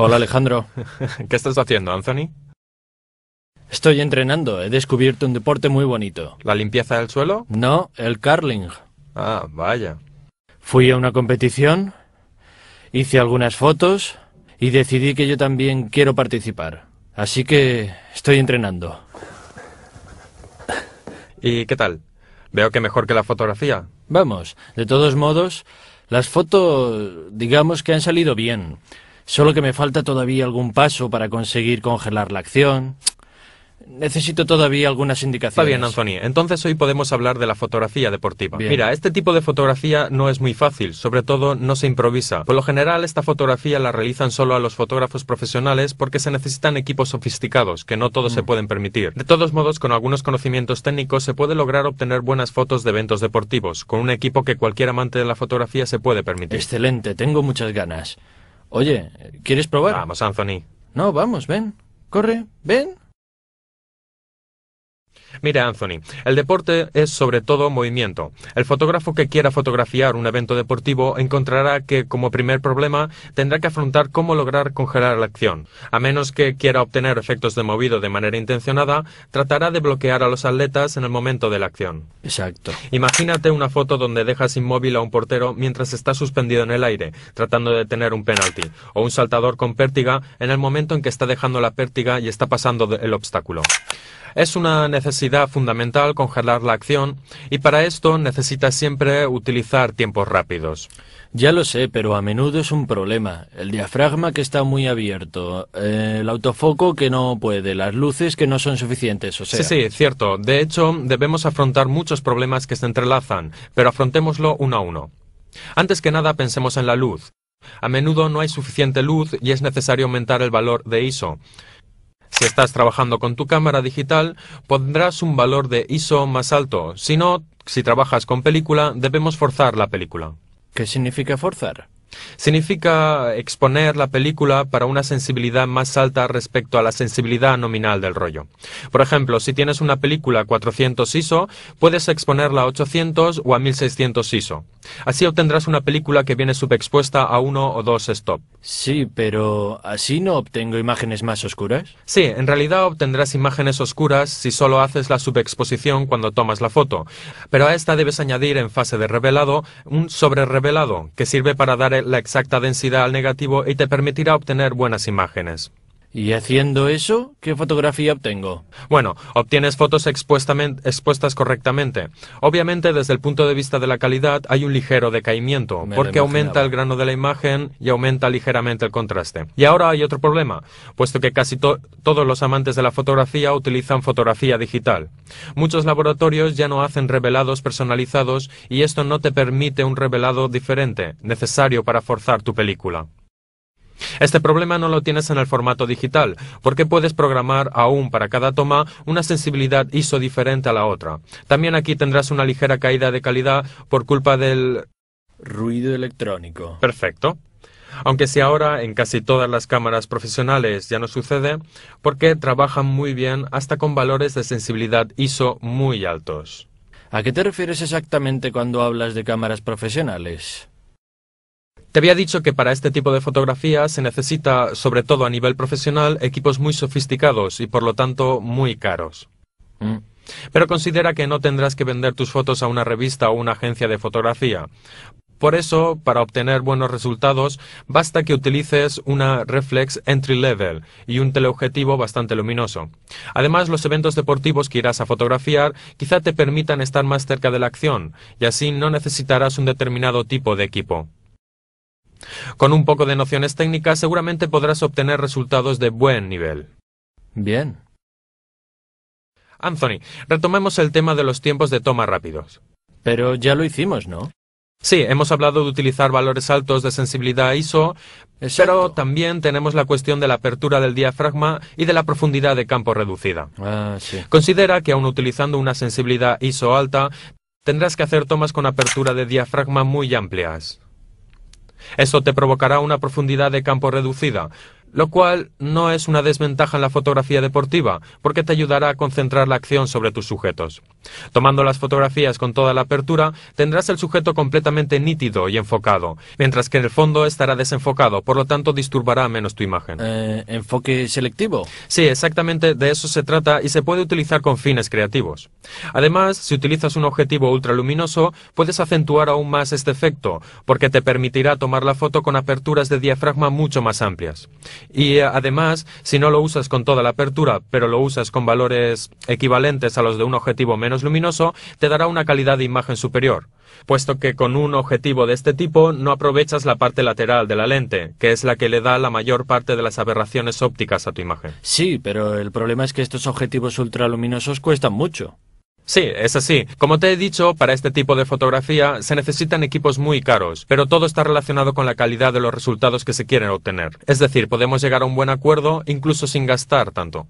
Hola Alejandro. ¿Qué estás haciendo, Anthony? Estoy entrenando. He descubierto un deporte muy bonito. ¿La limpieza del suelo? No, el curling. Ah, vaya. Fui a una competición, hice algunas fotos y decidí que yo también quiero participar. Así que estoy entrenando. ¿Y qué tal? Veo que mejor que la fotografía. Vamos, de todos modos, las fotos digamos que han salido bien. Solo que me falta todavía algún paso para conseguir congelar la acción. Necesito todavía algunas indicaciones. Está bien, Anthony. Entonces hoy podemos hablar de la fotografía deportiva. Mira, este tipo de fotografía no es muy fácil, sobre todo no se improvisa. Por lo general, esta fotografía la realizan solo a los fotógrafos profesionales porque se necesitan equipos sofisticados, que no todos se mm. pueden permitir. De todos modos, con algunos conocimientos técnicos se puede lograr obtener buenas fotos de eventos deportivos, con un equipo que cualquier amante de la fotografía se puede permitir. Excelente, tengo muchas ganas. Oye, ¿quieres probar? Vamos, Anthony. No, vamos, ven. Corre, ven. Mire Anthony, el deporte es sobre todo movimiento. El fotógrafo que quiera fotografiar un evento deportivo encontrará que, como primer problema, tendrá que afrontar cómo lograr congelar la acción. A menos que quiera obtener efectos de movido de manera intencionada, tratará de bloquear a los atletas en el momento de la acción. Exacto. Imagínate una foto donde dejas inmóvil a un portero mientras está suspendido en el aire, tratando de tener un penalti, o un saltador con pértiga en el momento en que está dejando la pértiga y está pasando el obstáculo. Es una necesidad fundamental congelar la acción y para esto necesita siempre utilizar tiempos rápidos. Ya lo sé, pero a menudo es un problema. El diafragma que está muy abierto, eh, el autofoco que no puede, las luces que no son suficientes, o sea... Sí, sí, cierto. De hecho, debemos afrontar muchos problemas que se entrelazan, pero afrontémoslo uno a uno. Antes que nada, pensemos en la luz. A menudo no hay suficiente luz y es necesario aumentar el valor de ISO. Si estás trabajando con tu cámara digital, pondrás un valor de ISO más alto. Si no, si trabajas con película, debemos forzar la película. ¿Qué significa forzar? Significa exponer la película para una sensibilidad más alta respecto a la sensibilidad nominal del rollo. Por ejemplo, si tienes una película 400 ISO, puedes exponerla a 800 o a 1600 ISO. Así obtendrás una película que viene subexpuesta a uno o dos stop. Sí, pero ¿así no obtengo imágenes más oscuras? Sí, en realidad obtendrás imágenes oscuras si solo haces la subexposición cuando tomas la foto. Pero a esta debes añadir en fase de revelado un sobre revelado que sirve para dar la exacta densidad al negativo y te permitirá obtener buenas imágenes. Y haciendo eso, ¿qué fotografía obtengo? Bueno, obtienes fotos expuestas correctamente. Obviamente, desde el punto de vista de la calidad, hay un ligero decaimiento, porque aumenta el grano de la imagen y aumenta ligeramente el contraste. Y ahora hay otro problema, puesto que casi todos los amantes de la fotografía utilizan fotografía digital. Muchos laboratorios ya no hacen revelados personalizados y esto no te permite un revelado diferente, necesario para forzar tu película. Este problema no lo tienes en el formato digital, porque puedes programar aún para cada toma una sensibilidad ISO diferente a la otra. También aquí tendrás una ligera caída de calidad por culpa del... ruido electrónico. Perfecto. Aunque si ahora en casi todas las cámaras profesionales ya no sucede, porque trabajan muy bien hasta con valores de sensibilidad ISO muy altos. ¿A qué te refieres exactamente cuando hablas de cámaras profesionales? Te había dicho que para este tipo de fotografía se necesita, sobre todo a nivel profesional, equipos muy sofisticados y por lo tanto muy caros. Mm. Pero considera que no tendrás que vender tus fotos a una revista o una agencia de fotografía. Por eso, para obtener buenos resultados, basta que utilices una reflex entry level y un teleobjetivo bastante luminoso. Además, los eventos deportivos que irás a fotografiar quizá te permitan estar más cerca de la acción, y así no necesitarás un determinado tipo de equipo. Con un poco de nociones técnicas seguramente podrás obtener resultados de buen nivel. Bien. Anthony, retomemos el tema de los tiempos de toma rápidos. Pero ya lo hicimos, ¿no? Sí, hemos hablado de utilizar valores altos de sensibilidad ISO, pero también tenemos la cuestión de la apertura del diafragma y de la profundidad de campo reducida. Ah, sí. Considera que aun utilizando una sensibilidad ISO alta, tendrás que hacer tomas con apertura de diafragma muy amplias. Eso te provocará una profundidad de campo reducida, lo cual no es una desventaja en la fotografía deportiva, porque te ayudará a concentrar la acción sobre tus sujetos. Tomando las fotografías con toda la apertura, tendrás el sujeto completamente nítido y enfocado, mientras que en el fondo estará desenfocado, por lo tanto disturbará menos tu imagen. Eh, ¿Enfoque selectivo? Sí, exactamente de eso se trata y se puede utilizar con fines creativos. Además, si utilizas un objetivo ultraluminoso, puedes acentuar aún más este efecto, porque te permitirá tomar la foto con aperturas de diafragma mucho más amplias. Y eh, además, si no lo usas con toda la apertura, pero lo usas con valores equivalentes a los de un objetivo menos luminoso, te dará una calidad de imagen superior, puesto que con un objetivo de este tipo no aprovechas la parte lateral de la lente, que es la que le da la mayor parte de las aberraciones ópticas a tu imagen. Sí, pero el problema es que estos objetivos ultraluminosos cuestan mucho. Sí, es así. Como te he dicho, para este tipo de fotografía se necesitan equipos muy caros, pero todo está relacionado con la calidad de los resultados que se quieren obtener. Es decir, podemos llegar a un buen acuerdo incluso sin gastar tanto.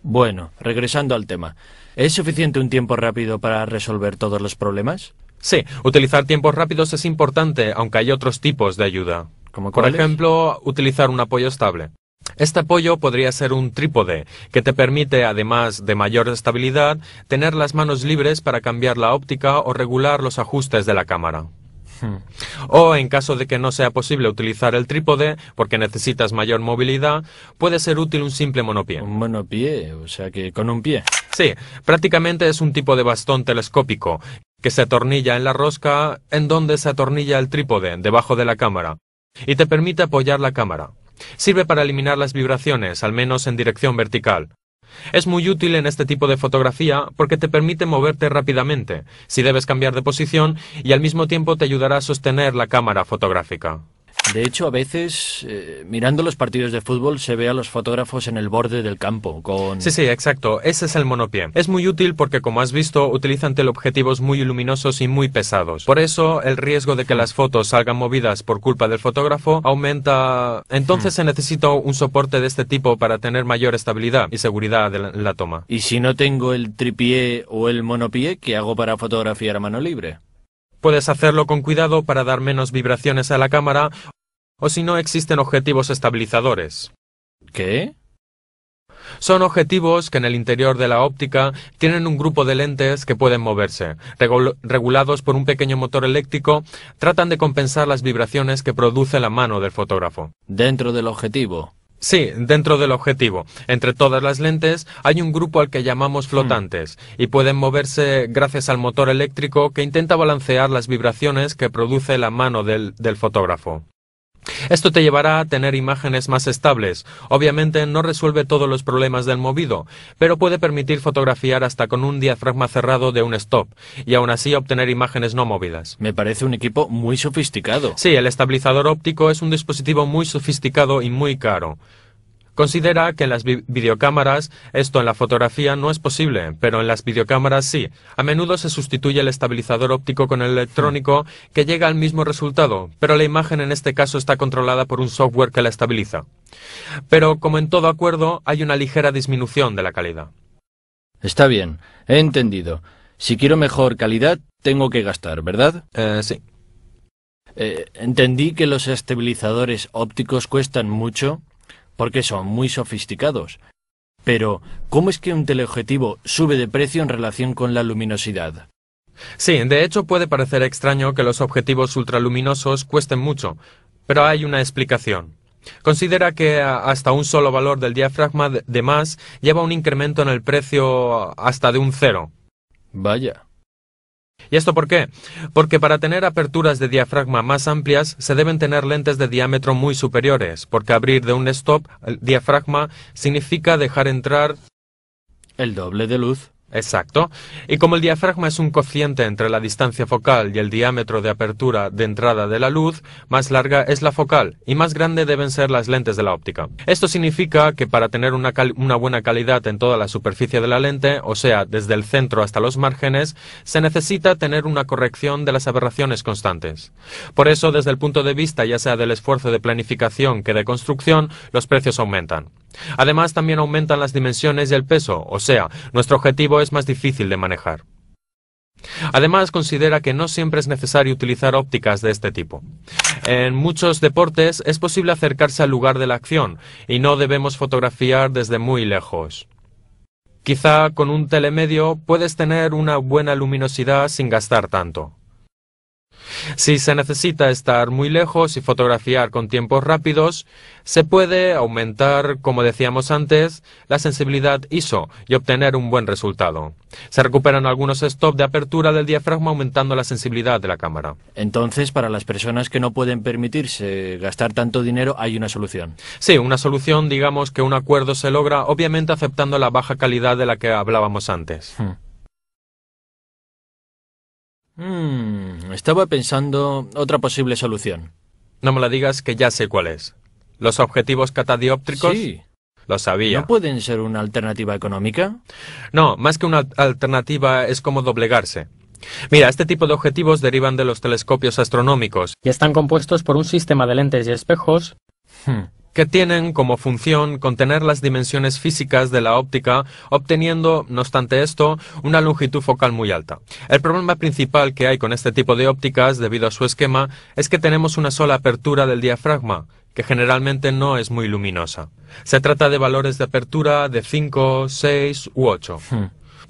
Bueno, regresando al tema, ¿es suficiente un tiempo rápido para resolver todos los problemas? Sí, utilizar tiempos rápidos es importante, aunque hay otros tipos de ayuda. ¿Como Por ejemplo, utilizar un apoyo estable. Este apoyo podría ser un trípode, que te permite, además de mayor estabilidad, tener las manos libres para cambiar la óptica o regular los ajustes de la cámara. Hmm. O en caso de que no sea posible utilizar el trípode porque necesitas mayor movilidad, puede ser útil un simple monopié. Un monopié, o sea que con un pie. Sí, prácticamente es un tipo de bastón telescópico que se atornilla en la rosca en donde se atornilla el trípode, debajo de la cámara, y te permite apoyar la cámara. Sirve para eliminar las vibraciones, al menos en dirección vertical. Es muy útil en este tipo de fotografía porque te permite moverte rápidamente, si debes cambiar de posición, y al mismo tiempo te ayudará a sostener la cámara fotográfica. De hecho, a veces, eh, mirando los partidos de fútbol, se ve a los fotógrafos en el borde del campo con... Sí, sí, exacto. Ese es el monopié. Es muy útil porque, como has visto, utilizan teleobjetivos muy luminosos y muy pesados. Por eso, el riesgo de que las fotos salgan movidas por culpa del fotógrafo aumenta... Entonces hmm. se necesita un soporte de este tipo para tener mayor estabilidad y seguridad en la toma. ¿Y si no tengo el tripié o el monopié, qué hago para fotografiar a mano libre? Puedes hacerlo con cuidado para dar menos vibraciones a la cámara o si no existen objetivos estabilizadores. ¿Qué? Son objetivos que en el interior de la óptica tienen un grupo de lentes que pueden moverse, regulados por un pequeño motor eléctrico, tratan de compensar las vibraciones que produce la mano del fotógrafo. Dentro del objetivo. Sí, dentro del objetivo. Entre todas las lentes hay un grupo al que llamamos hmm. flotantes y pueden moverse gracias al motor eléctrico que intenta balancear las vibraciones que produce la mano del fotógrafo. Esto te llevará a tener imágenes más estables. Obviamente no resuelve todos los problemas del movido, pero puede permitir fotografiar hasta con un diafragma cerrado de un stop y aún así obtener imágenes no movidas. Me parece un equipo muy sofisticado. Sí, el estabilizador óptico es un dispositivo muy sofisticado y muy caro. Considera que en las videocámaras esto en la fotografía no es posible, pero en las videocámaras sí. A menudo se sustituye el estabilizador óptico con el electrónico que llega al mismo resultado, pero la imagen en este caso está controlada por un software que la estabiliza. Pero como en todo acuerdo, hay una ligera disminución de la calidad. Está bien, he entendido. Si quiero mejor calidad, tengo que gastar, ¿verdad? Eh, sí. Eh, entendí que los estabilizadores ópticos cuestan mucho porque son muy sofisticados. Pero, ¿cómo es que un teleobjetivo sube de precio en relación con la luminosidad? Sí, de hecho puede parecer extraño que los objetivos ultraluminosos cuesten mucho, pero hay una explicación. Considera que hasta un solo valor del diafragma de más lleva un incremento en el precio hasta de un cero. Vaya. ¿Y esto por qué? Porque para tener aperturas de diafragma más amplias se deben tener lentes de diámetro muy superiores, porque abrir de un stop el diafragma significa dejar entrar el doble de luz Exacto. Y como el diafragma es un cociente entre la distancia focal y el diámetro de apertura de entrada de la luz, más larga es la focal y más grande deben ser las lentes de la óptica. Esto significa que para tener una, buena calidad en toda la superficie de la lente, o sea, desde el centro hasta los márgenes, se necesita tener una corrección de las aberraciones constantes. Por eso, desde el punto de vista ya sea del esfuerzo de planificación que de construcción, los precios aumentan. Además, también aumentan las dimensiones y el peso, o sea, nuestro objetivo es más difícil de manejar. Además, considera que no siempre es necesario utilizar ópticas de este tipo. En muchos deportes es posible acercarse al lugar de la acción y no debemos fotografiar desde muy lejos. Quizá con un telemedio puedes tener una buena luminosidad sin gastar tanto. Si se necesita estar muy lejos y fotografiar con tiempos rápidos, se puede aumentar, como decíamos antes, la sensibilidad ISO y obtener un buen resultado. Se recuperan algunos stops de apertura del diafragma aumentando la sensibilidad de la cámara. Entonces, para las personas que no pueden permitirse gastar tanto dinero, hay una solución. Sí, una solución, digamos que un acuerdo se logra, obviamente aceptando la baja calidad de la que hablábamos antes. Hmm. Hmm, estaba pensando otra posible solución. No me la digas que ya sé cuál es. ¿Los objetivos catadióptricos? Sí. Lo sabía. ¿No pueden ser una alternativa económica? No, más que una alternativa es como doblegarse. Mira, este tipo de objetivos derivan de los telescopios astronómicos. Y están compuestos por un sistema de lentes y espejos. Hmm que tienen como función contener las dimensiones físicas de la óptica, obteniendo, no obstante esto, una longitud focal muy alta. El problema principal que hay con este tipo de ópticas, debido a su esquema, es que tenemos una sola apertura del diafragma, que generalmente no es muy luminosa. Se trata de valores de apertura de 5, 6 u 8.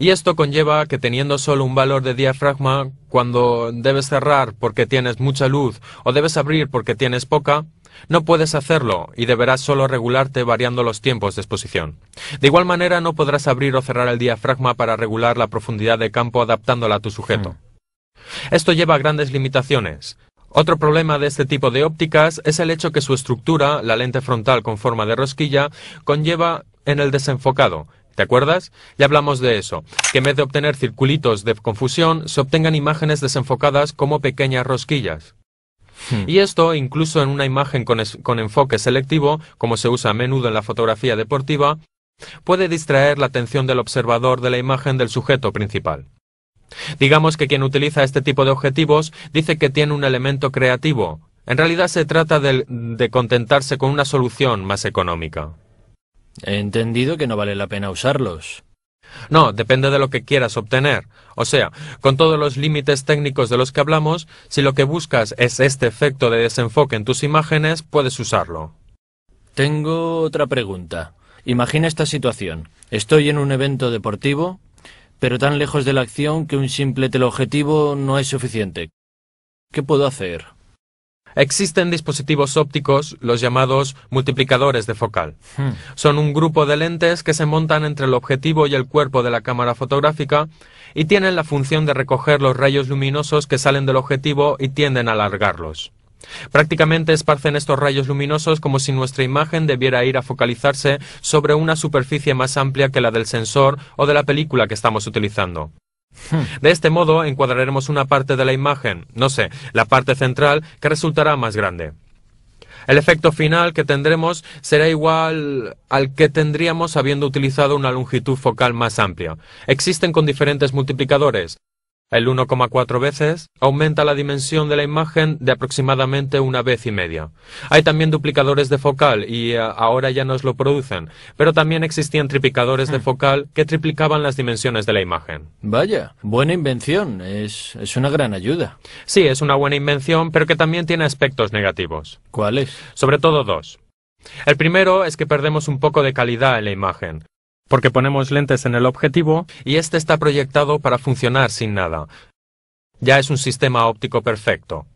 Y esto conlleva que teniendo solo un valor de diafragma, cuando debes cerrar porque tienes mucha luz o debes abrir porque tienes poca, no puedes hacerlo y deberás solo regularte variando los tiempos de exposición. De igual manera no podrás abrir o cerrar el diafragma para regular la profundidad de campo adaptándola a tu sujeto. Hmm. Esto lleva a grandes limitaciones. Otro problema de este tipo de ópticas es el hecho que su estructura, la lente frontal con forma de rosquilla, conlleva en el desenfocado, ¿Te acuerdas? Ya hablamos de eso, que en vez de obtener circulitos de confusión, se obtengan imágenes desenfocadas como pequeñas rosquillas. Hmm. Y esto, incluso en una imagen con, enfoque selectivo, como se usa a menudo en la fotografía deportiva, puede distraer la atención del observador de la imagen del sujeto principal. Digamos que quien utiliza este tipo de objetivos dice que tiene un elemento creativo. En realidad se trata de contentarse con una solución más económica. He entendido que no vale la pena usarlos. No, depende de lo que quieras obtener. O sea, con todos los límites técnicos de los que hablamos, si lo que buscas es este efecto de desenfoque en tus imágenes, puedes usarlo. Tengo otra pregunta. Imagina esta situación. Estoy en un evento deportivo, pero tan lejos de la acción que un simple teleobjetivo no es suficiente. ¿Qué puedo hacer? Existen dispositivos ópticos, los llamados multiplicadores de focal. Hmm. Son un grupo de lentes que se montan entre el objetivo y el cuerpo de la cámara fotográfica y tienen la función de recoger los rayos luminosos que salen del objetivo y tienden a alargarlos. Prácticamente esparcen estos rayos luminosos como si nuestra imagen debiera ir a focalizarse sobre una superficie más amplia que la del sensor o de la película que estamos utilizando. Hmm. De este modo encuadraremos una parte de la imagen, no sé, la parte central, que resultará más grande. El efecto final que tendremos será igual al que tendríamos habiendo utilizado una longitud focal más amplia. Existen con diferentes multiplicadores. El 1,4 veces aumenta la dimensión de la imagen de aproximadamente una vez y media. Hay también duplicadores de focal y eh, ahora ya nos lo producen, pero también existían triplicadores de mm. focal que triplicaban las dimensiones de la imagen. Vaya, buena invención, es, es una gran ayuda. Sí, es una buena invención, pero que también tiene aspectos negativos. ¿Cuáles? Sobre todo dos. El primero es que perdemos un poco de calidad en la imagen porque ponemos lentes en el objetivo y este está proyectado para funcionar sin nada. Ya es un sistema óptico perfecto.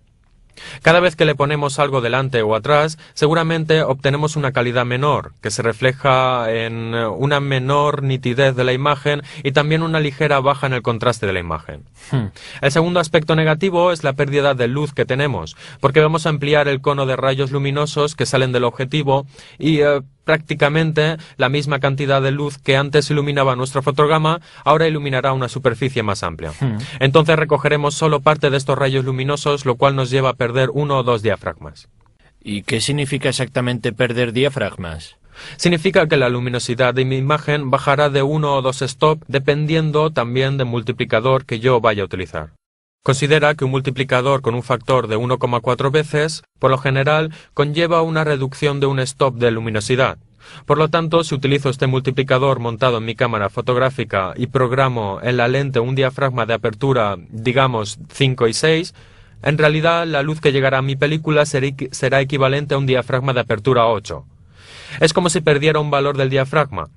Cada vez que le ponemos algo delante o atrás, seguramente obtenemos una calidad menor, que se refleja en una menor nitidez de la imagen y también una ligera baja en el contraste de la imagen. Hmm. El segundo aspecto negativo es la pérdida de luz que tenemos, porque vamos a ampliar el cono de rayos luminosos que salen del objetivo y eh, prácticamente la misma cantidad de luz que antes iluminaba nuestro fotograma, ahora iluminará una superficie más amplia. Hmm. Entonces recogeremos solo parte de estos rayos luminosos, lo cual nos lleva a perder uno o dos diafragmas. ¿Y qué significa exactamente perder diafragmas? Significa que la luminosidad de mi imagen bajará de uno o dos stop dependiendo también del multiplicador que yo vaya a utilizar. Considera que un multiplicador con un factor de 1,4 veces, por lo general, conlleva una reducción de un stop de luminosidad. Por lo tanto, si utilizo este multiplicador montado en mi cámara fotográfica y programo en la lente un diafragma de apertura, digamos 5 y 6, en realidad la luz que llegará a mi película será equivalente a un diafragma de apertura 8. Es como si perdiera un valor del diafragma,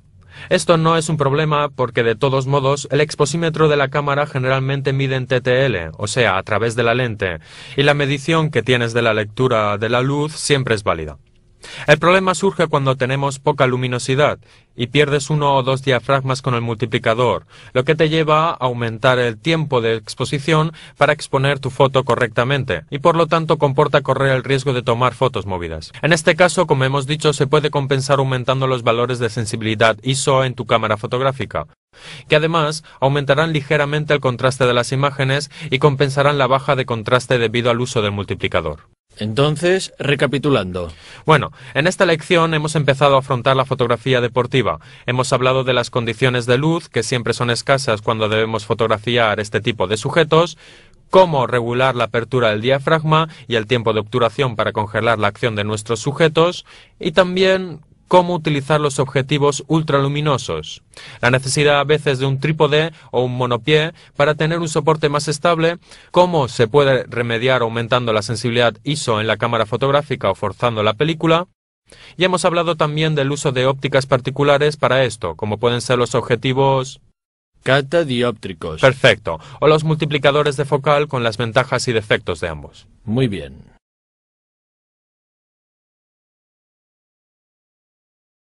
esto no es un problema porque de todos modos el exposímetro de la cámara generalmente mide en TTL, o sea, a través de la lente, y la medición que tienes de la lectura de la luz siempre es válida. El problema surge cuando tenemos poca luminosidad y pierdes uno o dos diafragmas con el multiplicador, lo que te lleva a aumentar el tiempo de exposición para exponer tu foto correctamente y por lo tanto comporta correr el riesgo de tomar fotos movidas. En este caso, como hemos dicho, se puede compensar aumentando los valores de sensibilidad ISO en tu cámara fotográfica que además aumentarán ligeramente el contraste de las imágenes y compensarán la baja de contraste debido al uso del multiplicador. Entonces, recapitulando. Bueno, en esta lección hemos empezado a afrontar la fotografía deportiva. Hemos hablado de las condiciones de luz, que siempre son escasas cuando debemos fotografiar este tipo de sujetos, cómo regular la apertura del diafragma y el tiempo de obturación para congelar la acción de nuestros sujetos, y también cómo utilizar los objetivos ultraluminosos, la necesidad a veces de un trípode o un monopié para tener un soporte más estable, cómo se puede remediar aumentando la sensibilidad ISO en la cámara fotográfica o forzando la película, y hemos hablado también del uso de ópticas particulares para esto, como pueden ser los objetivos catadióptricos. Perfecto, o los multiplicadores de focal con las ventajas y defectos de ambos. Muy bien.